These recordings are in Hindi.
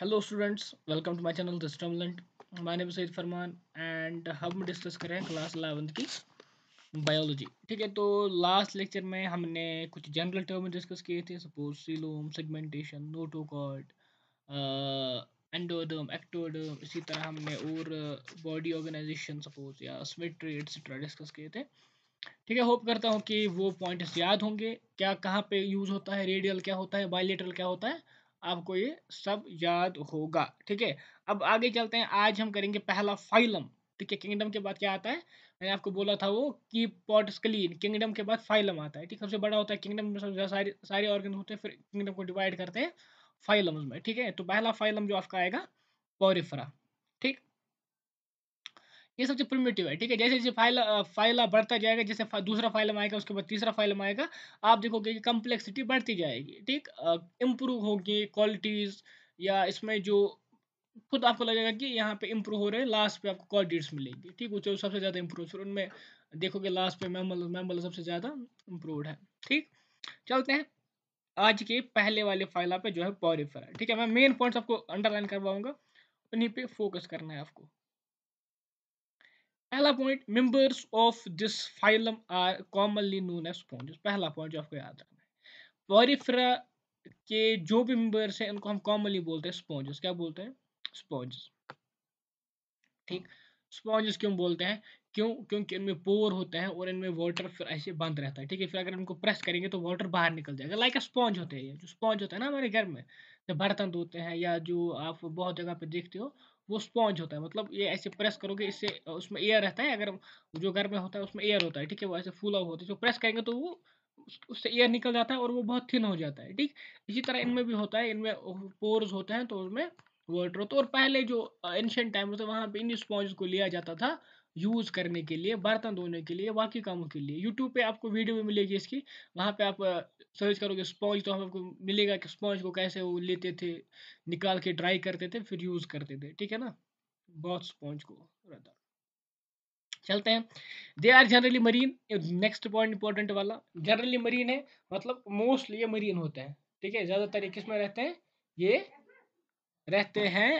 Hello students welcome to my channel system learn my name Saeed Farman and हम डिस्कस कर रहे हैं क्लास इलेवंथ की बायोलॉजी ठीक है तो लास्ट लेक्चर में हमने कुछ जनरल टर्म डिस्कस किए थे suppose coelom segmentation notochord endoderm ectoderm इसी तरह हमने और बॉडी ऑर्गेनाइजेशन सपोज या स्मिट्री एट्सट्रा डिस्कस किए थे ठीक है होप करता हूँ कि वो पॉइंट्स याद होंगे क्या कहाँ पे यूज़ होता है रेडियल क्या होता है बायोलेटरल क्या होता है आपको ये सब याद होगा ठीक है अब आगे चलते हैं आज हम करेंगे पहला फाइलम ठीक है किंगडम के बाद क्या आता है मैंने आपको बोला था वो की पॉट्स क्लीन किंगडम के बाद फाइलम आता है ठीक सबसे बड़ा होता है किंगडम में मतलब सबसे सारे सारे ऑर्गन होते हैं फिर किंगडम को डिवाइड करते हैं फाइलम में ठीक है तो पहला फाइलम जो आपका आएगा पोरिफरा ठीक ये सबसे प्रिमेटिव है ठीक है जैसे जैसे फाइल फाइल बढ़ता जाएगा जैसे दूसरा फाइल आएगा उसके बाद तीसरा फाइल आएगा आप देखोगे कि कम्प्लेक्सिटी बढ़ती जाएगी ठीक इम्प्रूव होगी क्वालिटीज़ या इसमें जो खुद आपको लगेगा कि यहाँ पे इम्प्रूव हो रहे हैं लास्ट पे आपको क्वालिटीज मिलेंगी ठीक है जो सबसे ज़्यादा इम्प्रूव फिर उनमें देखोगे लास्ट पे मेमल मैमल सबसे ज़्यादा इम्प्रूवड है ठीक चलते हैं आज के पहले वाले फाइल पे जो है पॉरीफर है ठीक है मैं मेन पॉइंट्स आपको अंडरलाइन करवाऊंगा उन्हीं पर फोकस करना है आपको पहला point of this phylum are commonly known as sponges पहला पॉइंट जो आपको याद रखना है वॉरिफ्रा के जो भी मेंबर्स हैं उनको हम कॉमनली बोलते हैं स्पॉन्जेस क्या बोलते हैं स्पॉन्जेस ठीक स्पॉन्जेस क्यों बोलते हैं क्यों क्योंकि इनमें पोर होते हैं और इनमें वाटर फिर ऐसे बंद रहता है ठीक है फिर अगर इनको प्रेस करेंगे तो वाटर बाहर निकल जाएगा लाइक अ स्पॉन्ज होते हैं ये जो स्पॉन्ज होता है ना हमारे घर में जब बर्तन धोते हैं या जो आप बहुत जगह पर देखते हो वो स्पॉन्ज होता है मतलब ये ऐसे प्रेस करोगे इससे उसमें एयर रहता है अगर जो घर में होता है उसमें एयर होता है ठीक है वो ऐसे फूल हुआ होता है जो प्रेस करेंगे तो वो उससे एयर निकल जाता है और वो बहुत थिन हो जाता है ठीक इसी तरह इनमें भी होता है इनमें पोर्स होते हैं तो उसमें वर्टर होता है और पहले जो एंशेंट टाइम होते वहाँ पर इन स्पॉन्ज को लिया जाता था यूज़ करने के लिए बर्तन धोने के लिए बाकी कामों के लिए यूट्यूब पे आपको वीडियो भी मिलेगी इसकी वहाँ पे आप सर्च करोगे स्पॉन्ज तो हम आपको मिलेगा कि स्पॉन्ज को कैसे वो लेते थे निकाल के ड्राई करते थे फिर यूज़ करते थे ठीक है ना बहुत स्पॉन्ज को रहता चलते हैं they are generally marine next point important वाला जनरली मरीन है मतलब मोस्टली ये मरीन होते हैं ठीक है ज़्यादातर ये किस में रहते हैं ये रहते हैं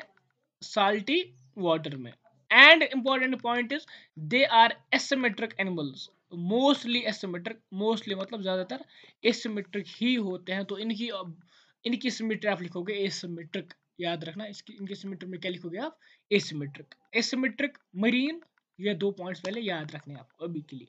साल्टी वाटर में and important point is they are asymmetric animals mostly asymmetric mostly मतलब ज़्यादातर एसिमेट्रिक ही होते हैं तो इनकी इनकी सिमेट्री आप लिखोगे एसिमेट्रिक याद रखना इसकी इनकी सिमेट्री में क्या लिखोगे आप एसिमेट्रिक एसिमेट्रिक मरीन ये दो पॉइंट्स पहले याद रखने आप अभी के लिए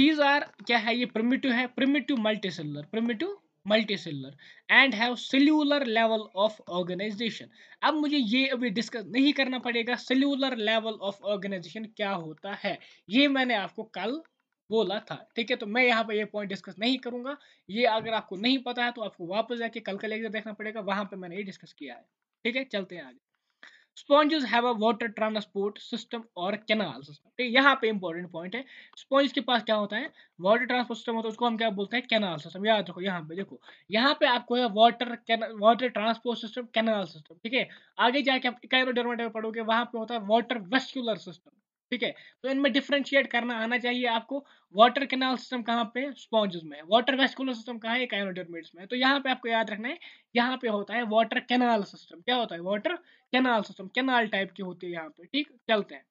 दीज आर क्या है ये प्रिमिटिव है primitive multi cellular primitive multicellular and have cellular level of organisation अब मुझे ये अभी डिस्कस नहीं करना पड़ेगा सेल्यूलर लेवल ऑफ ऑर्गेनाइजेशन क्या होता है ये मैंने आपको कल बोला था ठीक है तो मैं यहाँ पर ये पॉइंट डिस्कस नहीं करूंगा ये अगर आपको नहीं पता है तो आपको वापस जाके कल का लेक्चर देखना पड़ेगा वहां पर मैंने ये डिस्कस किया है ठीक है चलते हैं आगे sponges have a water transport system और कैनाल सिस्टम ठीक यहाँ पे इंपॉर्टेंट पॉइंट है स्पॉन्ज के पास क्या होता है वाटर ट्रांसपोर्ट सिस्टम होता है उसको हम क्या बोलते हैं कैनाल सिस्टम याद रखो यहाँ पे देखो यहाँ पे आपको है water water transport system canal system ठीक है आगे जाके आप इकाइरोडर्मेट पढ़ोगे वहाँ पे होता है वाटर वेस्क्यूलर सिस्टम ठीक है तो इनमें डिफ्रेंशिएट करना आना चाहिए आपको वाटर कैनाल सिस्टम कहाँ पे स्पॉन्जेस में वाटर वेस्कुलर सिस्टम कहाँ है कायोडर्मिट्स में तो यहाँ पे आपको याद रखना है यहाँ पे होता है वाटर कैनाल सिस्टम क्या होता है water canal system canal type की होती है यहाँ पे ठीक चलते हैं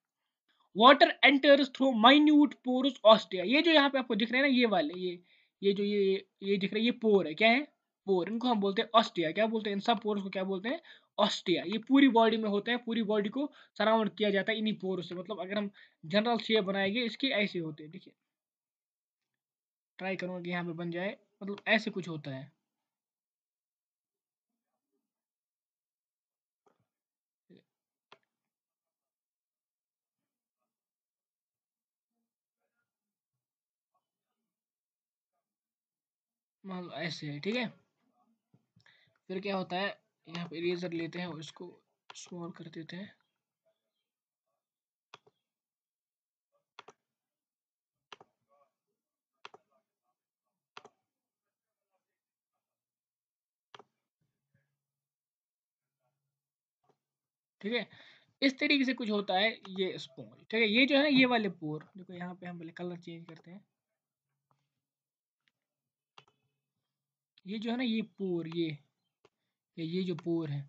water enters through minute pores ostia ये जो यहाँ पे आपको दिख रहे हैं ना ये वाले ये ये जो ये ये दिख रहे हैं ये पोर है क्या है पोर इनको हम बोलते हैं ऑस्टिया क्या बोलते हैं इन सब पोर्स को क्या बोलते हैं ऑस्टिया ये पूरी बॉडी में होते हैं पूरी बॉडी को सराउंड किया जाता है इन्हीं पोर से मतलब अगर हम जनरल शेप बनाएंगे इसके ऐसे होते हैं देखिए ट्राई करूँगा कि यहाँ पे बन जाए मतलब ऐसे कुछ होता है मतलब ऐसे है ठीक है फिर क्या होता है यहाँ पे इरेजर लेते हैं और इसको स्मॉल कर देते हैं ठीक है इस तरीके से कुछ होता है ये स्पॉन्ज ठीक है ये जो है ना ये वाले पोर देखो यहाँ पे हम पहले कलर चेंज करते हैं ये जो है ना ये पोर ये ये जो पोर है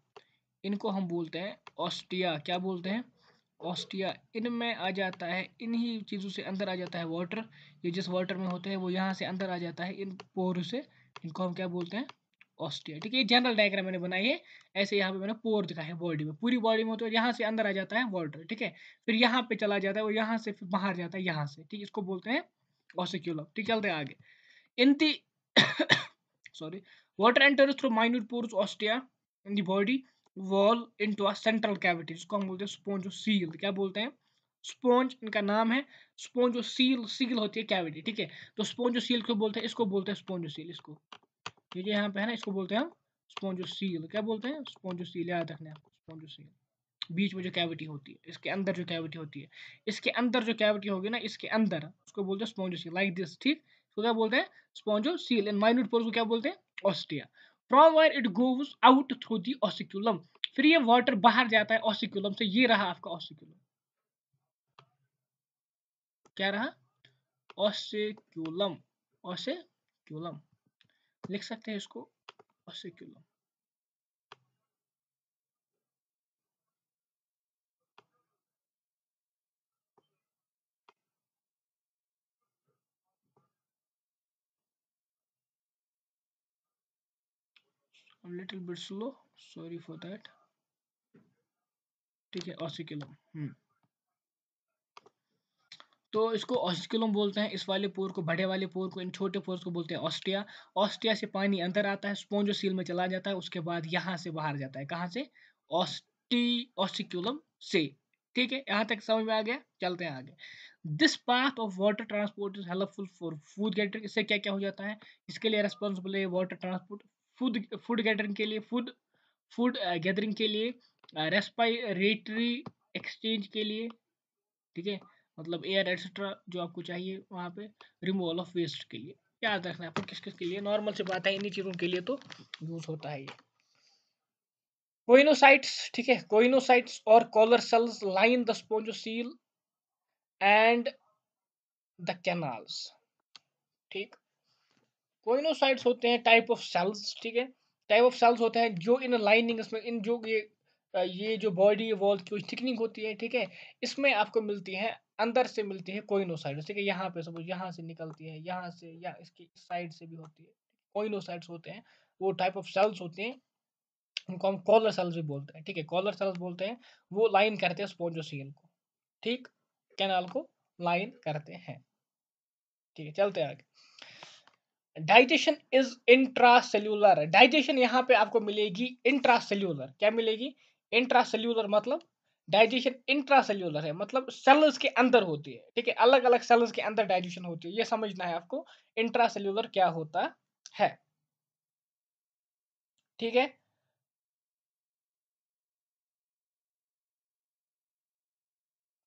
इनको हम बोलते हैं ऑस्टिया क्या बोलते हैं ऑस्टिया इनमें आ जाता है इन्हीं चीज़ों से अंदर आ जाता है वाटर ये जिस वाटर में होते हैं वो यहाँ से अंदर आ जाता है इन पोर से इनको हम क्या बोलते हैं ऑस्टिया ठीक है ये जनरल डायग्राम मैंने बनाई है ऐसे यहाँ पे मैंने पोर दिखा है बॉडी में पूरी बॉडी में होता है यहाँ से अंदर आ जाता है वाटर ठीक है फिर यहाँ पे चला जाता है और यहाँ से फिर बाहर जाता है यहाँ से ठीक है इसको बोलते हैं ऑसिक्यूलम ठीक चलते आगे इनती sorry Water enters through minute pores ostea in the body wall into a central cavity जिसको हम बोलते हैं स्पॉन्ज और सील क्या बोलते हैं स्पॉन्ज इनका नाम है स्पॉन्ज और सील सील होती है कैविटी ठीक है तो स्पॉन्ज और सील क्यों बोलते हैं इसको बोलते हैं स्पॉन्ज और सील इसको ये जो यहाँ पे है ना इसको बोलते हैं हम स्पॉन्ज और सील क्या बोलते हैं स्पॉन्ज और सील याद रखना है आपको स्पॉन्ज और सील बीच में जो कैविटी होती है इसके अंदर जो कैविटी होती है इसके अंदर जो कैविटी होगी ना इसके अंदर उसको बोलते हैं स्पॉन्ज सील लाइक दिस ठीक तो क्या बोलते हैं spongocoel and minute pores को क्या बोलते हैं ostia from where it goes out through the osculum फिर ये वाटर बाहर जाता है ऑसिक्यूलम से ये रहा आपका ऑसिक्यूलम क्या रहा ऑसिक्यूलम ऑसिक्यूलम लिख सकते हैं इसको ऑसिक्यूलम a little bit slow sorry for that ठीक है ऑसिकुलम हम्म। तो इसको ऑस्टिकुलम बोलते हैं इस वाले पोर को बड़े वाले पोर को इन छोटे पोर को बोलते हैं ऑस्टिया ऑस्टिया से पानी अंदर आता है सील में चला जाता है उसके बाद यहाँ से बाहर जाता है कहाँ से ऑस्टी ऑस्टिकुलम से ठीक है यहाँ तक समझ में आ गया चलते हैं आगे this path of water transport is helpful for food gather इससे क्या क्या हो जाता है इसके लिए रेस्पॉन्सिबल है water transport food food gathering के लिए फूड फूड गैदरिंग के लिए रेस्पायरेटरी uh, एक्सचेंज के लिए ठीक है मतलब एयर एक्सेट्रा जो आपको चाहिए वहाँ पे रिमूवल ऑफ वेस्ट के लिए याद रखना है आपको किस किस के लिए नॉर्मल से बात है इन्हीं चीज़ों के लिए तो यूज़ होता है ये कोइनोसाइट्स ठीक है कोइनोसाइट्स और collar cells line the seal and the canals ठीक कोइनोसाइट्स होते हैं टाइप ऑफ सेल्स ठीक है टाइप ऑफ सेल्स होते हैं जो इन लाइनिंग इसमें इन जो ये ये जो बॉडी वॉल की थिकनिंग होती है ठीक है इसमें आपको मिलती है अंदर से मिलती है कोइनोसाइट्स ठीक है यहाँ पे सब यहाँ से निकलती है यहाँ से या इसकी साइड से भी होती है कोइनोसाइट्स होते हैं वो टाइप ऑफ सेल्स होते हैं उनको हम कॉलर सेल्स भी बोलते हैं ठीक है कॉलर सेल्स बोलते हैं वो लाइन करते हैं स्पॉन्जोसील को ठीक कैनाल को लाइन करते हैं ठीक है चलते आगे डाइजेशन इज इंट्रासेल्यूलर डाइजेशन यहाँ पे आपको मिलेगी इंट्रासेल्यूलर क्या मिलेगी इंट्रासेल्यूलर मतलब डाइजेशन इंट्रासेल्यूलर है मतलब सेल्स के अंदर होती है ठीक है अलग अलग सेल्स के अंदर डाइजेशन होती है ये समझना है आपको इंट्रासेल्यूलर क्या होता है ठीक है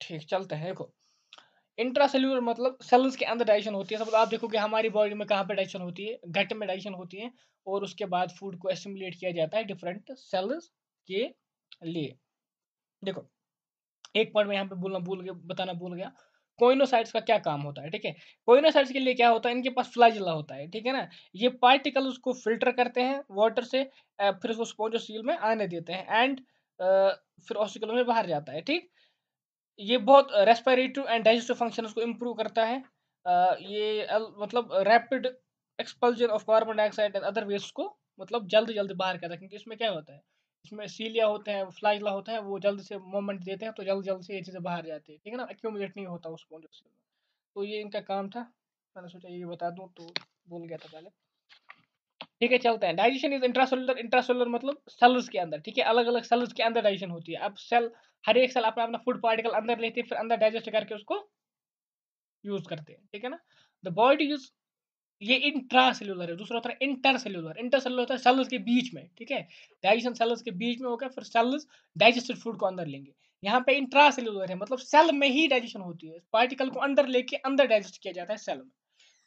ठीक चलते हैं देखो इंट्रासेल्यूलर मतलब सेल्स के अंदर डाइजेशन होती है सब आप देखोगे हमारी बॉडी में कहाँ पे डाइजेशन होती है गट में डाइजेशन होती है और उसके बाद फूड को एसिमुलेट किया जाता है डिफरेंट सेल्स के लिए देखो एक पॉइंट में यहाँ पे बोलना भूल गया बताना भूल गया कोइनोसाइट्स का क्या काम होता है ठीक है कोइनोसाइट्स के लिए क्या होता है इनके पास फ्लाजिला होता है ठीक है ना ये पार्टिकल्स को फिल्टर करते हैं वाटर से फिर उसको सील में आने देते हैं एंड फिर ऑस्टिकल में बाहर जाता है ठीक ये बहुत रेस्पिरेटरी एंड डाइजेस्टिव फंक्शन को इम्प्रूव करता है ये मतलब rapid expulsion of carbon dioxide and other waste को मतलब जल्द जल्द बाहर करता है क्योंकि इसमें क्या होता है इसमें सीलिया होते हैं फ्लाइजला होता है वो जल्द से मोमेंट देते हैं तो जल्द जल्द से ये चीज़ें बाहर जाती है ठीक है ना एक्यूमुलेट नहीं होता उस तो ये इनका काम था मैंने सोचा ये बता दूँ तो बोल गया था पहले ठीक है चलते हैं डाइजेशन इज इंट्रासोलर इंट्रासोलर मतलब सेल्स के अंदर ठीक है अलग अलग सेल्स के अंदर डाइजेशन होती है अब सेल हर एक सेल अपना अपना फूड पार्टिकल अंदर लेते हैं फिर अंदर डाइजेस्ट करके उसको यूज करते हैं ठीक है ना द बॉडी यूज ये इंट्रासेल्यूलर है दूसरा होता है इंटरसेल्यूलर इंटरसेल्यूलर होता है सेल्स के बीच में ठीक है डाइजेशन सेल्स के बीच में होगा फिर सेल्स डाइजेस्टेड फूड को अंदर लेंगे यहाँ पे इंट्रासेल्यूलर है मतलब सेल में ही डाइजेशन होती है पार्टिकल को अंदर लेके अंदर डाइजेस्ट किया जाता है सेल में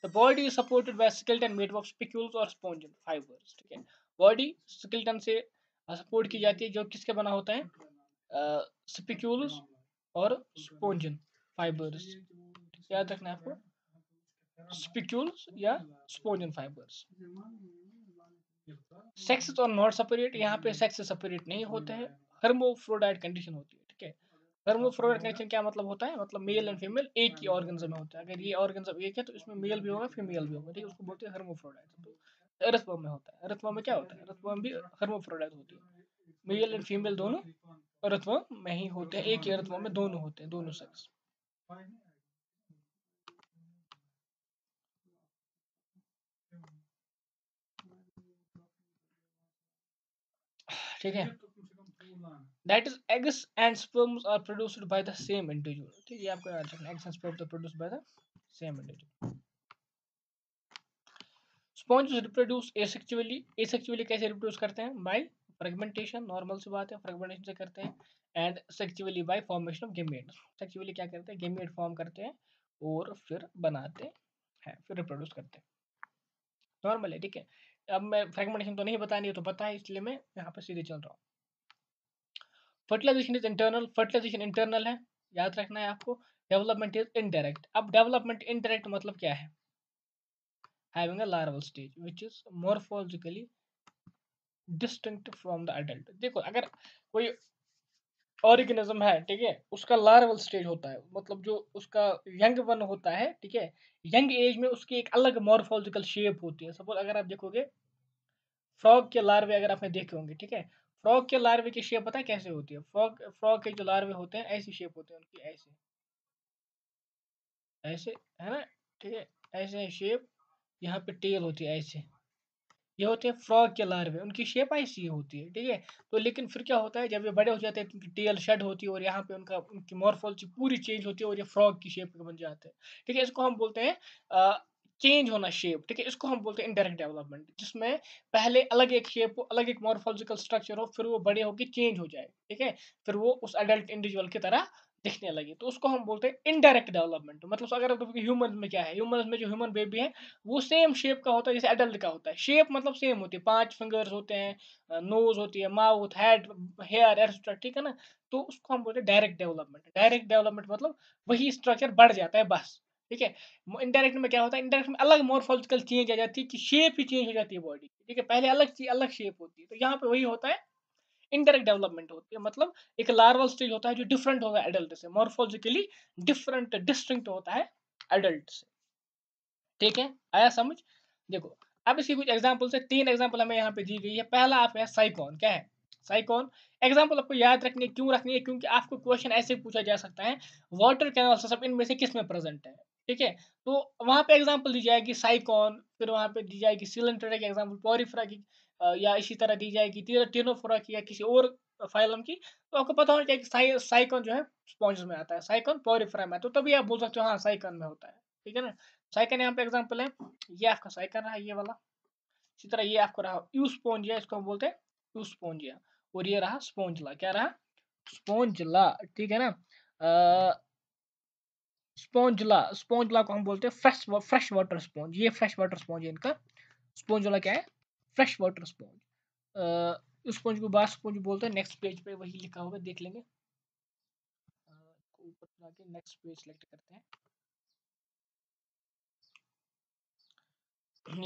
the body is supported by skeleton made of spicules or sponge fibers. ठीक है body skeleton से support की जाती है जो किसके बना होता है spicules और स्पॉन्जन fibers. याद रखना है आपको spicules या स्पॉन्जन फाइबर्स Sexes और नॉट separate. यहाँ पे सेक्स separate नहीं होते हैं हर्मोफ्रोडाइट कंडीशन होती है गर्मो फ्लोइड कनेक्शन क्या मतलब होता है मतलब मेल एंड फीमेल एक ही ऑर्गेनिज्म में होता है अगर ये ऑर्गेनिज्म एक है तो इसमें मेल भी होगा फीमेल भी होगा ठीक है उसको बोलते हैं हर्मोफ्रोडाइट तो अर्थवर्म में होता है अर्थवर्म में क्या होता है अर्थवर्म भी हर्मोफ्रोडाइट होती है मेल एंड फीमेल दोनों अर्थवर्म में ही होते हैं एक ही अर्थवर्म में दोनों होते हैं दोनों सेक्स ठीक है that is eggs and sperms are produced by the same individual ठीक है आपको याद रखना eggs and sperms are produced by the same individual sponges reproduce asexually asexually कैसे reproduce करते हैं by fragmentation normal सी बात है fragmentation से करते हैं and sexually by formation of gametes sexually क्या करते हैं gamete form करते हैं और फिर बनाते हैं फिर reproduce करते हैं normal है ठीक है अब मैं फ्रेगमेंटेशन तो नहीं बतानी है तो बताएं इसलिए मैं यहाँ पर सीधे चल रहा हूँ fertilisation is internal fertilisation internal है याद रखना है आपको डेवलपमेंट इज इनडायरेक्ट अब डेवलपमेंट इनडायरेक्ट मतलब क्या है having a larval stage which is morphologically distinct from the adult देखो अगर कोई ऑर्गेनिज्म है ठीक है उसका लार्वल स्टेज होता है मतलब जो उसका यंग वन होता है ठीक है यंग एज में उसकी एक अलग मॉर्फोलॉजिकल शेप होती है सपोज अगर आप देखोगे फ्रॉग के लार्वे अगर आपने देखे होंगे ठीक है फ्रॉग के लार्वे की शेप पता है कैसे होती है फ्रॉग फ्रॉग के जो लार्वे होते हैं ऐसी शेप होते हैं उनकी ऐसे ऐसे है ना ठीक है ऐसे शेप यहाँ पे टेल होती है ऐसे ये होते हैं फ्रॉग के लार्वे उनकी शेप ऐसी होती है ठीक है तो लेकिन फिर क्या होता है जब ये बड़े हो जाते हैं तो उनकी टेल शेड होती है और यहाँ पे उनका उनकी मॉर्फोलॉजी पूरी चेंज होती है और ये फ्रॉग की शेप में बन जाते हैं ठीक है इसको हम बोलते हैं चेंज होना शेप ठीक है इसको हम बोलते हैं इनडायरेक्ट डेवलपमेंट जिसमें पहले अलग एक शेप हो अलग एक मॉर्फोलॉजिकल स्ट्रक्चर हो फिर वो बड़े होकर चेंज हो जाए ठीक है फिर वो उस एडल्ट इंडिविजुअल की तरह दिखने लगे तो उसको हम बोलते हैं इनडायरेक्ट डेवलपमेंट मतलब अगर आप ह्यूमन में क्या है ह्यूमन में जो ह्यूमन बेबी है वो सेम शेप का होता है जैसे एडल्ट का होता है शेप मतलब सेम होती है पांच फिंगर्स होते हैं नोज होती है माउथ हेड हेयर एक्सेट्रा ठीक है ना तो उसको हम बोलते हैं डायरेक्ट डेवलपमेंट डायरेक्ट डेवलपमेंट मतलब वही स्ट्रक्चर बढ़ जाता है बस ठीक है इंडायरेक्ट में क्या होता है इंडायरेक्ट में अलग मोरफोलॉजिकल चेंज आ जाती है कि शेप ही चेंज हो जाती है बॉडी की ठीक है पहले अलग चीज अलग शेप होती है तो यहाँ पे वही होता है इंडायरेक्ट डेवलपमेंट होती है मतलब एक लार्वल स्टेज होता है जो डिफरेंट होगा एडल्ट से मोरफोलॉजिकली डिफरेंट डिस्टिंक्ट होता है एडल्ट से ठीक है आया समझ देखो अब इसकी कुछ एग्जाम्पल से तीन एग्जाम्पल हमें यहाँ पे दी गई है पहला आप है साइकॉन क्या है साइकॉन एग्जाम्पल आपको याद रखनी है क्यों रखनी है क्योंकि आपको क्वेश्चन ऐसे पूछा जा सकता है वाटर कैनल सब इनमें से किस में प्रेजेंट है ठीक है तो वहाँ पे एग्जाम्पल दी जाएगी साइकॉन फिर वहाँ पे दी जाएगी सिलेंडर की एग्जाम्पल पॉरीफ्रा की या इसी तरह दी जाएगी टीनोफोरा की या किसी और फाइलम की तो आपको पता होना चाहिए कि साइ साइकॉन जो है स्पॉन्ज में आता है साइकॉन पॉरीफ्रा में तो तभी आप बोल सकते हो हाँ साइकॉन में होता है ठीक है ना साइकन यहाँ पे एग्जाम्पल है ये आपका साइकन रहा ये वाला इसी तरह ये आपको रहा यू स्पोंजिया इसको हम बोलते हैं यू स्पोंजिया और ये रहा स्पोंजला क्या रहा स्पॉन्जला ठीक है ना आ, स्पॉन्जला स्पॉन्जला को हम बोलते हैं फ्रेश फ्रेश वाटर स्पॉन्ज ये फ्रेश वाटर स्पॉन्ज है इनका स्पॉन्जला क्या है फ्रेश वाटर स्पॉन्ज स्पॉन्ज को बास स्पॉन्ज बोलते हैं नेक्स्ट पेज पे वही लिखा होगा देख लेंगे ऊपर जाके नेक्स्ट पेज सेलेक्ट करते हैं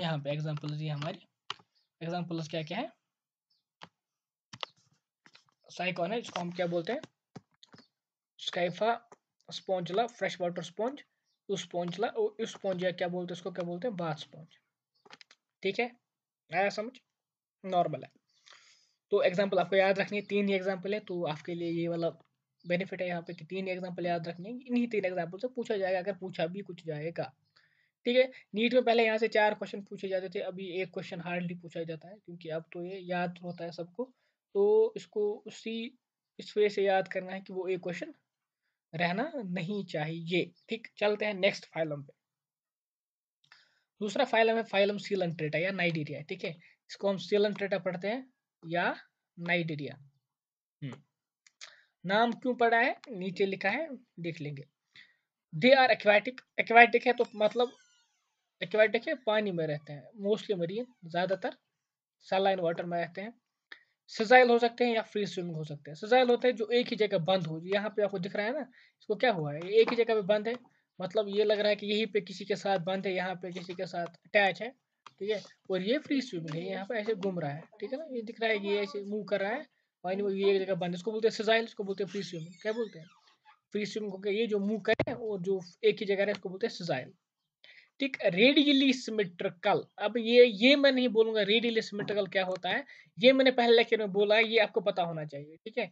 यहाँ पे एग्जाम्पल्स ये हमारी एग्जाम्पल्स क्या क्या है साइकॉन है इसको हम क्या बोलते हैं स्काइफा स्पॉन्ज ला फ्रेश वाटर स्पॉन्ज उस स्पॉन्जला उस स्पॉन्ज या क्या बोलते हैं उसको क्या बोलते हैं बाथ स्पॉन्ज ठीक है आया समझ नॉर्मल है तो एग्जाम्पल आपको याद रखनी है तीन ही एग्जाम्पल है तो आपके लिए ये वाला बेनिफिट है यहाँ पे कि तीन एग्जाम्पल याद रखने इन्हीं तीन एग्जाम्पल से पूछा जाएगा अगर पूछा भी कुछ जाएगा ठीक है नीट में पहले यहाँ से चार क्वेश्चन पूछे जाते थे अभी एक क्वेश्चन हार्डली पूछा जाता है क्योंकि अब तो ये याद होता है सबको तो इसको उसी इस वजह से याद करना है कि वो एक क्वेश्चन रहना नहीं चाहिए ठीक चलते हैं नेक्स्ट फाइलम पे दूसरा फाइलम है फाइलम सीलन ट्रेटा या नाइडीरिया ठीक है इसको हम सीलन ट्रेटा पढ़ते हैं या नाइडीरिया हम्म, नाम क्यों पढ़ा है नीचे लिखा है देख लेंगे दे आर एक्वाटिक एक्वाटिक है तो मतलब एक्वाटिक है पानी में रहते हैं मोस्टली मरीन ज़्यादातर सलाइन वाटर में रहते हैं सजाइल हो सकते हैं या फ्री स्विमिंग हो सकते हैं सजाइल होते हैं जो एक ही जगह बंद हो यहाँ पे आपको दिख रहा है ना इसको क्या हुआ है एक ही जगह पे बंद है मतलब ये लग रहा है कि यहीं पे किसी के साथ बंद है यहाँ पे किसी के साथ अटैच है ठीक है और ये फ्री स्विमिंग है यहाँ पे ऐसे घूम रहा है ठीक है ना ये दिख रहा है कि ये ऐसे मूव कर रहा है और ये एक जगह बंद है इसको बोलते हैं सजाइल इसको बोलते हैं फ्री स्विमिंग क्या बोलते हैं फ्री स्विमिंग ये जो मूव करे और जो एक ही जगह रहे इसको बोलते हैं सजाइल ठीक रेडियली सिमेट्रिकल अब ये ये मैं नहीं बोलूंगा रेडियली सिमेट्रिकल क्या होता है ये मैंने पहले लेक्चर में बोला है ये आपको पता होना चाहिए ठीक है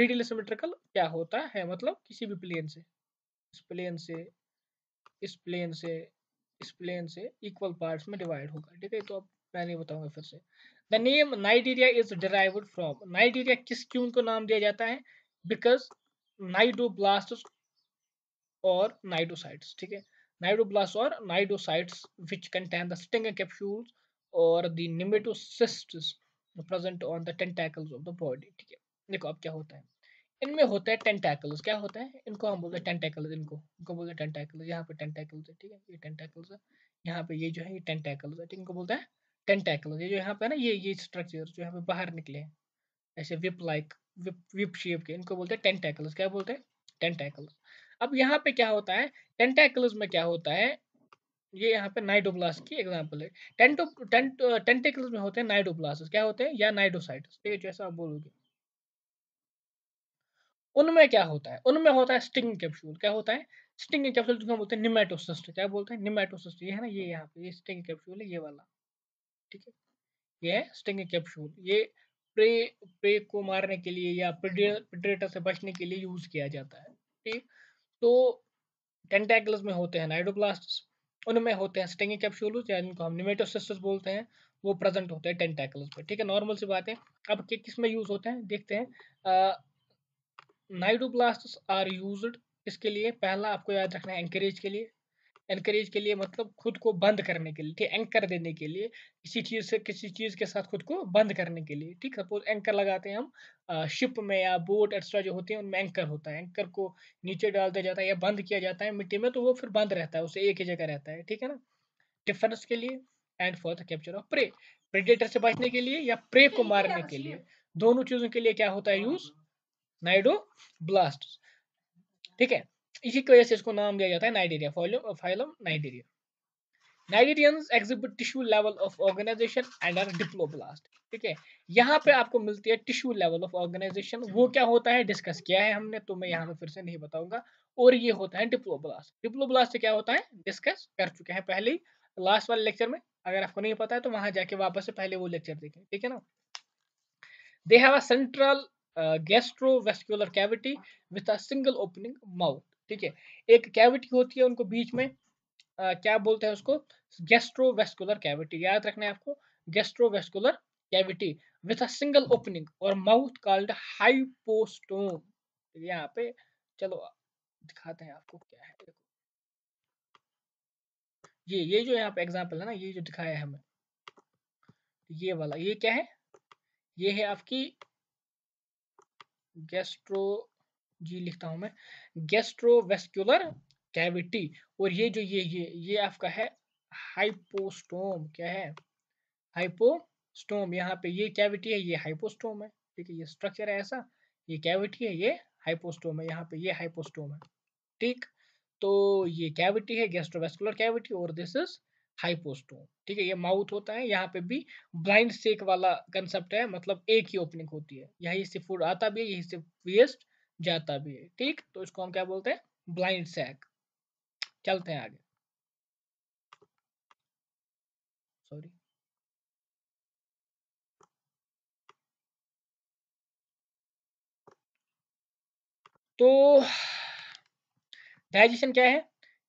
रेडियली सिमेट्रिकल क्या होता है मतलब किसी भी प्लेन से इस प्लेन से इस प्लेन से इस प्लेन से इक्वल पार्ट में डिवाइड होगा ठीक है तो अब मैं नहीं बताऊंगा फिर से the name cnidaria is derive from cnidaria किस क्यों को नाम दिया जाता है बिकॉज नाइडो ब्लास्ट और नाइटोसाइट्स ठीक है Nibroblasts or nidocytes which contain the stinger capsules और the nematocysts present on the tentacles of the body ठीक है देखो अब क्या होता है इनमें होता है टेंटेकल्स क्या होता है इनको हम बोलते हैं टेंटेकल्स इनको इनको बोलते हैं टेंटेकल्स यहाँ पे टेंटेकल्स है ठीक है ये टेंटेकल्स है यहाँ पे ये जो है ये टेंटेकल्स है ठीक इनको बोलते हैं टेंटेकल्स ये जो यहाँ पे ना ये ये स्ट्रक्चर जो यहाँ पे बाहर निकले हैं ऐसे whip like whip whip shape के इनको बोलते हैं टेंटेकल्स क्या बोलते हैं टेंटेकल्स अब यहाँ पे क्या होता है टेंटेकल्स में क्या होता है ये यहाँ पे नाइडोब्लास्ट की एग्जांपल है टेंटो टेंट टेंटेकल्स में होते हैं नाइडोब्लास्ट क्या होते हैं या नाइडोसाइटस ठीक है जैसा आप बोलोगे उनमें क्या होता है उनमें होता है स्टिंग कैप्सूल क्या होता है स्टिंग कैप्सूल जिसमें बोलते हैं निमेटोसिस्ट क्या बोलते हैं निमेटोसिस्ट ये है ना ये यहाँ पे ये स्टिंग कैप्सूल है ये वाला ठीक है ये है स्टिंग कैप्सूल ये प्रे प्रे को मारने के लिए या प्रेडेटर से बचने के लिए यूज किया जाता है ठीक तो टेंटैकल्स में होते हैं नाइडोप्लास्ट्स उनमें होते हैं स्टिंगिंग कैप्सूल या जिनको हम निमेटोसिस्टस बोलते हैं वो प्रेजेंट होते हैं टेंटैकल्स में ठीक है नॉर्मल सी बात है अब किस में यूज़ होते हैं देखते हैं नाइडोप्लास्ट्स आर यूज इसके लिए पहला आपको याद रखना है एंकरेज के लिए एनकरेज के लिए मतलब खुद को बंद करने के लिए ठीक एंकर देने के लिए किसी चीज़ से किसी चीज़ के साथ खुद को बंद करने के लिए ठीक सपोज एंकर लगाते हैं हम शिप में या बोट एक्स्ट्रा जो होते हैं उनमें एंकर होता है एंकर को नीचे डाल दिया जाता है या बंद किया जाता है मिट्टी में तो वो फिर बंद रहता है उसे एक ही जगह रहता है ठीक है ना डिफरेंस के लिए and for the capture of prey predator से बचने के लिए या प्रे को मारने के लिए दोनों चीज़ों के लिए क्या होता है यूज़ नाइडो ब्लास्ट ठीक है इसी की वजह से इसको नाम दिया जाता है cnidaria phylum cnidaria cnidarians exhibit tissue level of organization and are diploblast ठीक है यहाँ पे आपको मिलती है टिश्यू लेवल ऑफ ऑर्गेनाइजेशन वो क्या होता है डिस्कस किया है हमने तो मैं यहाँ पे फिर से नहीं बताऊंगा और ये होता है डिप्लोब्लास्ट डिप्लोब्लास्ट क्या होता है डिस्कस कर चुके हैं पहले ही लास्ट वाले लेक्चर में अगर आपको नहीं पता है तो वहां जाके वापस से पहले वो लेक्चर देखें ठीक है ना they have a central gastrovascular cavity with a single opening mouth ठीक है एक कैविटी होती है उनको बीच में आ, क्या बोलते हैं उसको गेस्ट्रोवेस्कुलर कैविटी याद रखना है आपको gastrovascular cavity with a single opening और माउथ कॉल्ड हाइपोस्टोम यहाँ पे चलो दिखाते हैं आपको क्या है ये ये जो यहाँ पे एग्जाम्पल है ना ये जो दिखाया है हमें ये वाला ये क्या है ये है आपकी गेस्ट्रो जी लिखता हूँ मैं गैस्ट्रोवेस्कुलर कैविटी और ये जो ये ये ये आपका है हाइपोस्टोम क्या है हाइपोस्टोम यहाँ पे ये कैविटी है ये हाइपोस्टोम है ठीक है ये स्ट्रक्चर है ऐसा ये कैविटी है ये हाइपोस्टोम है यहाँ पे ये हाइपोस्टोम है ठीक तो ये कैविटी है गैस्ट्रोवेस्कुलर कैविटी और दिस इज हाइपोस्टोम ठीक है ये माउथ होता है यहाँ पे भी ब्लाइंड सेक वाला कंसेप्ट है मतलब एक ही ओपनिंग होती है यही से फूड आता भी है यही से वेस्ट जाता भी है ठीक तो इसको हम क्या बोलते हैं ब्लाइंड सैक चलते हैं आगे सॉरी तो डाइजेशन क्या है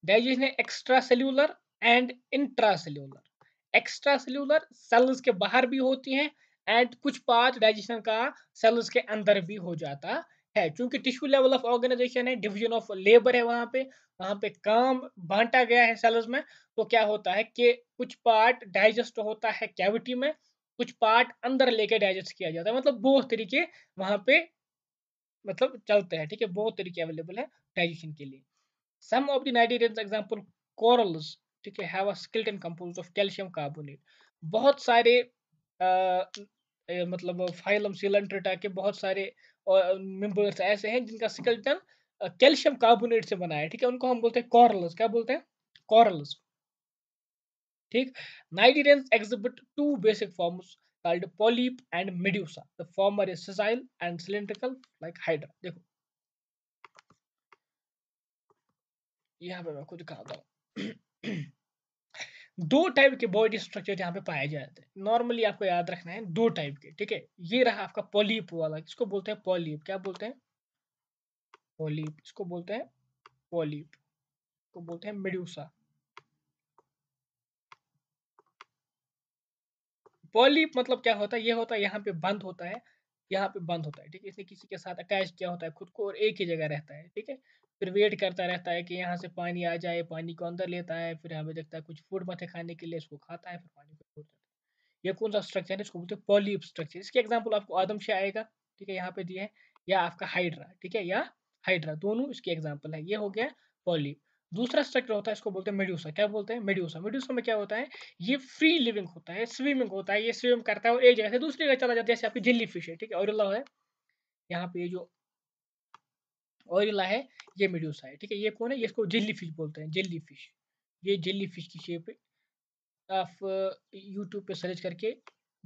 डाइजेशन है extra cellular and intra cellular extra cellular cells के बाहर भी होती हैं एंड कुछ पार्ट डाइजेशन का सेल्स के अंदर भी हो जाता है क्योंकि टिश्यू लेवल ऑफ ऑर्गेनाइजेशन है डिवीजन ऑफ लेबर है वहां पे वहां पे काम बांटा गया है सेल्स में तो क्या होता है कि कुछ पार्ट डाइजेस्ट होता है कैविटी में कुछ पार्ट अंदर लेके डाइजेस्ट किया जाता है मतलब बहुत तरीके वहां पे मतलब चलते हैं ठीक है बहुत तरीके अवेलेबल है डाइजेशन के लिए some of the cnidarian example corals ठीक है have a skeleton and compose of calcium carbonate बहुत सारे आ, मतलब फाइलम सिलेंट्रेटा के बहुत सारे मेम्बर्स ऐसे हैं जिनका स्केल्टन कैल्शियम कार्बोनेट से बना है ठीक है उनको हम बोलते हैं कॉरल्स क्या बोलते हैं कॉरल्स ठीक cnidarians exhibit two basic forms called polyp and medusa the former is sessile and cylindrical like hydra देखो यहां पे मैं कुछ दिखाता हूं दो टाइप के बॉडी स्ट्रक्चर यहाँ पे पाए जाते हैं नॉर्मली आपको याद रखना है दो टाइप के ठीक है ये रहा आपका पॉलीप वाला इसको बोलते हैं पॉलीप क्या बोलते हैं पॉलीप इसको बोलते हैं पॉलीप को बोलते हैं मेड्यूसा पॉलीप मतलब क्या होता है ये होता है यहाँ पे बंद होता है यहाँ पे बंद होता है ठीक है इसने किसी के साथ अटैच किया होता है खुद को और एक ही जगह रहता है ठीक है फिर वेट करता रहता है कि यहाँ से पानी आ जाए पानी को अंदर लेता है फिर हमें देखता है कुछ फूड मथे खाने के लिए इसको खाता है फिर पानी को छोड़ देता है ये कौन सा स्ट्रक्चर है इसको बोलते हैं पॉलीप स्ट्रक्चर इसके एग्जाम्पल आपको से आएगा ठीक है यहाँ पे दिए है या आपका हाइड्रा ठीक है या हाइड्रा दोनों इसके एग्जाम्पल है ये हो गया पॉलीप दूसरा स्ट्रक्चर होता है इसको बोलते हैं मेड्यूसा क्या बोलते हैं मेड्यूसा मेड्यूसा में क्या होता है ये फ्री लिविंग होता है स्विमिंग होता है ये स्विम करता है और एक जगह से दूसरी जगह चला जाता है जैसे आपकी जेली फिश है ठीक है और यहाँ पे जो ऑरिला है ये मेड्यूसा है ठीक है ये कौन है इसको जेली फिश बोलते हैं जेली फिश ये जेली फिश की शेप है आप यूट्यूब पे सर्च करके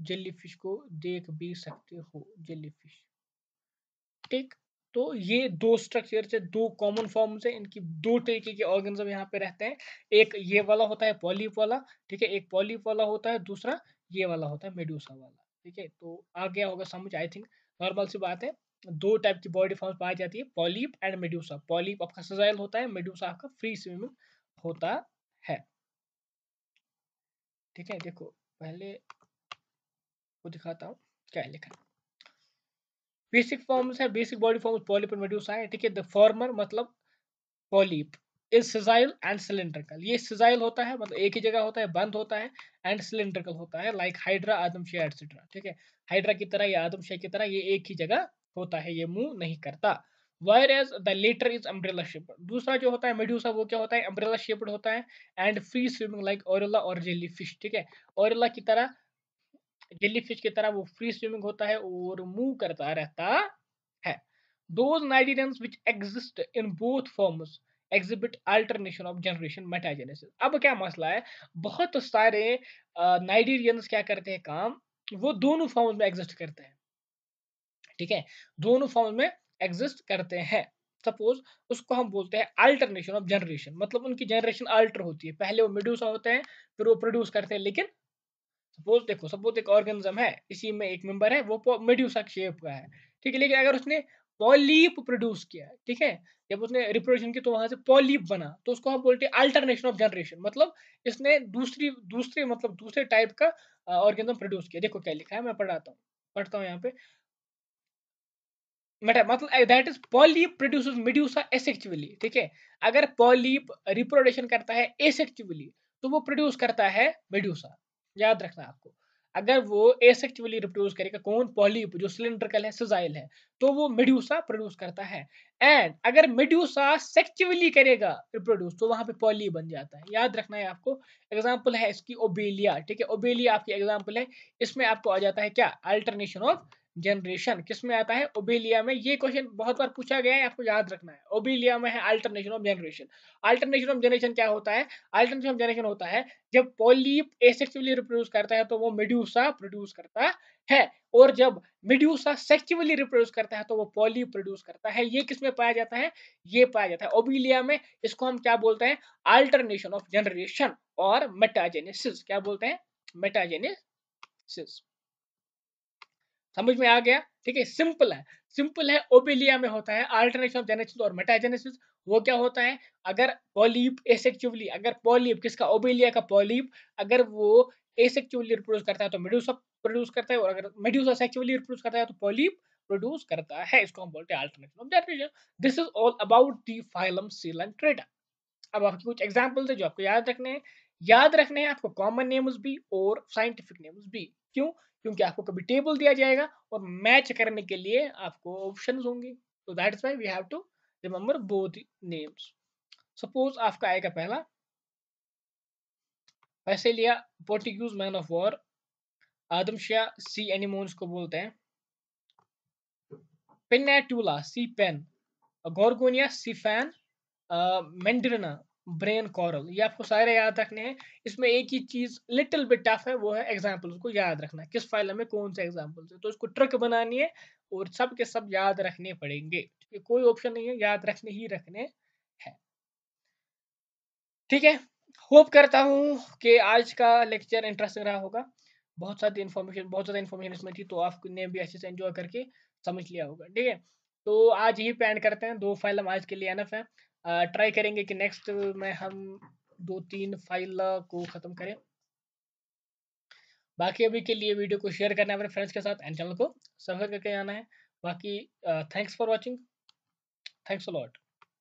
जेली फिश को देख भी सकते हो जेली फिश ठीक तो ये दो स्ट्रक्चर है दो कॉमन फॉर्म है इनकी दो तरीके के ऑर्गेनिज्म यहाँ पे रहते हैं एक ये वाला होता है पॉलीप वाला ठीक है एक पॉलीप वाला होता है दूसरा ये वाला होता है मेडूसा वाला ठीक है तो आ गया होगा समझ आई थिंक नॉर्मल सी बात है दो टाइप की बॉडी फॉर्म पाई जाती है पॉलीप एंड मेड्यूसा पॉलीप आपका सजाइल होता है मेड्यूसा आपका फ्री स्विमिंग होता है ठीक है देखो पहले वो दिखाता हूँ क्या है लिखा बेसिक फॉर्म्स है basic body forms polyp and medusa है ठीक है द फॉर्मर मतलब polyp is sessile and cylindrical ये सजाइल होता है मतलब एक ही जगह होता है बंद होता है एंड सिलेंड्रिकल होता है लाइक हाइड्रा आदमशिया एटसेट्रा ठीक है हाइड्रा की तरह या आदमशिया की तरह ये एक ही जगह होता है ये मूव नहीं करता whereas as the latter is umbrella shaped दूसरा जो होता है मेड्यूसा वो क्या होता है अम्ब्रेला शेपड होता है and free swimming like aurelia और जेली फिश ठीक है ओरला की तरह जेली फिश की तरह वो फ्री स्विमिंग होता है और मूव करता रहता है those cnidarians which exist in both forms exhibit alternation of generation metagenesis अब क्या मसला है बहुत सारे नाइडीरियंस क्या करते हैं काम वो दोनों फॉर्म्स में एग्जिस्ट करते हैं ठीक है दोनों फॉर्म में एग्जिस्ट करते हैं सपोज उसको हम बोलते हैं अल्टरनेशन ऑफ जनरेशन मतलब उनकी जनरेशन अल्टर होती है पहले वो मिड्यूसा होते हैं फिर वो प्रोड्यूस करते हैं लेकिन सपोज देखो सपोज एक ऑर्गेनिज्म है इसी में एक मेंबर है वो मिड्यूसा शेप का है ठीक है लेकिन अगर उसने पॉलीप प्रोड्यूस किया ठीक है जब उसने रिप्रोडक्शन की तो वहां से पॉलीप बना तो उसको हम बोलते हैं अल्टरनेशन ऑफ जनरेशन मतलब इसने दूसरी दूसरे मतलब दूसरे टाइप का ऑर्गेनिज्म प्रोड्यूस किया देखो क्या लिखा है मैं पढ़ाता हूँ पढ़ता हूँ यहाँ पे मेटा मतलब that is polyp produce medusa asexually ठीक है अगर पॉलीप रिप्रोडक्शन करता है एसेक्चुअली तो वो प्रोड्यूस करता है मेड्यूसा याद रखना आपको अगर वो एसेक्चुअली रिप्रोड्यूस करेगा कौन पॉलीप जो सिलेंड्रिकल है सिजाइल है तो वो मेड्यूसा प्रोड्यूस करता है एंड अगर मेड्यूसा सेक्चुअली करेगा रिप्रोड्यूस तो वहां पे पॉली बन जाता है याद रखना है आपको एग्जांपल है इसकी ओबेलिया ठीक है ओबेलिया आपकी एग्जांपल है इसमें आपको आ जाता है क्या अल्टरनेशन ऑफ जनरेशन किस में आता है ओबेलिया में ये क्वेश्चन बहुत बार पूछा गया है आपको याद रखना है ओबेलिया में है alternation of generation alternation of generation क्या होता है अल्टरनेशन ऑफ जनरेशन होता है जब पॉलीप एसेक्सुअली रिप्रोड्यूस करता है तो वो मेड्यूसा प्रोड्यूस करता है और जब मेड्यूसा सेक्चुअली रिप्रोड्यूस करता है तो वो पॉलीप प्रोड्यूस करता है ये किस में पाया जाता है ये पाया जाता है ओबिलिया में इसको हम क्या बोलते हैं अल्टरनेशन ऑफ जनरेशन और मेटाजेनेसिस क्या बोलते हैं मेटाजेनेसिस समझ में आ गया ठीक है सिंपल है सिंपल है ओबेलिया में होता है अल्टरनेशन ऑफ जेनेसिस और मेटाजेनेसिस वो क्या होता है अगर पॉलीप एसेक्चुअली अगर पॉलीप किसका ओबेलिया का पॉलीप अगर वो एसेक्चुअली रिप्रोड्यूस करता है तो मेड्यूसा प्रोड्यूस करता है और अगर मेड्यूसा सेक्चुअली रिप्रोड्यूस करता है तो पॉलीप प्रोड्यूस करता है इसको हम बोलते हैं alternation of genesis this is all about the phylum coelenterata अब आपके कुछ एग्जाम्पल्स है जो आपको याद रखने हैं याद रखना है आपको कॉमन नेम्स भी और साइंटिफिक नेम्स भी क्यों क्योंकि आपको कभी टेबल दिया जाएगा और मैच करने के लिए आपको ऑप्शन होंगे तो that is why we have to remember both names suppose आपका आएगा पहला वैसे लिया पोर्टिक्यूज मैन ऑफ वॉर आदम शाह सी एनिमोन्स को बोलते हैं pennatula sea pen gorgonia sea fan meandrina brain coral ये आपको सारे याद रखने हैं इसमें एक ही चीज़ लिटिल बिट टफ है वो है एग्जाम्पल को याद रखना किस फाइल में कौन से एग्जाम्पल है तो इसको ट्रक बनानी है और सब के सब याद रखने पड़ेंगे कोई ऑप्शन नहीं है याद रखने ही रखने हैं ठीक है होप करता हूँ कि आज का लेक्चर इंटरेस्टिंग रहा होगा बहुत सारी इन्फॉर्मेशन बहुत ज़्यादा इन्फॉर्मेशन इसमें थी तो आपने भी अच्छे से एंजॉय करके समझ लिया होगा ठीक है तो आज यही पे एंड करते हैं दो फाइलम आज के लिए एफ है ट्राई करेंगे कि नेक्स्ट में हम दो तीन फाइल को ख़त्म करें बाकी अभी के लिए वीडियो को शेयर करना है अपने फ्रेंड्स के साथ एंड चैनल को सब्सक्राइब करके आना है बाकी thanks for watching thanks a lot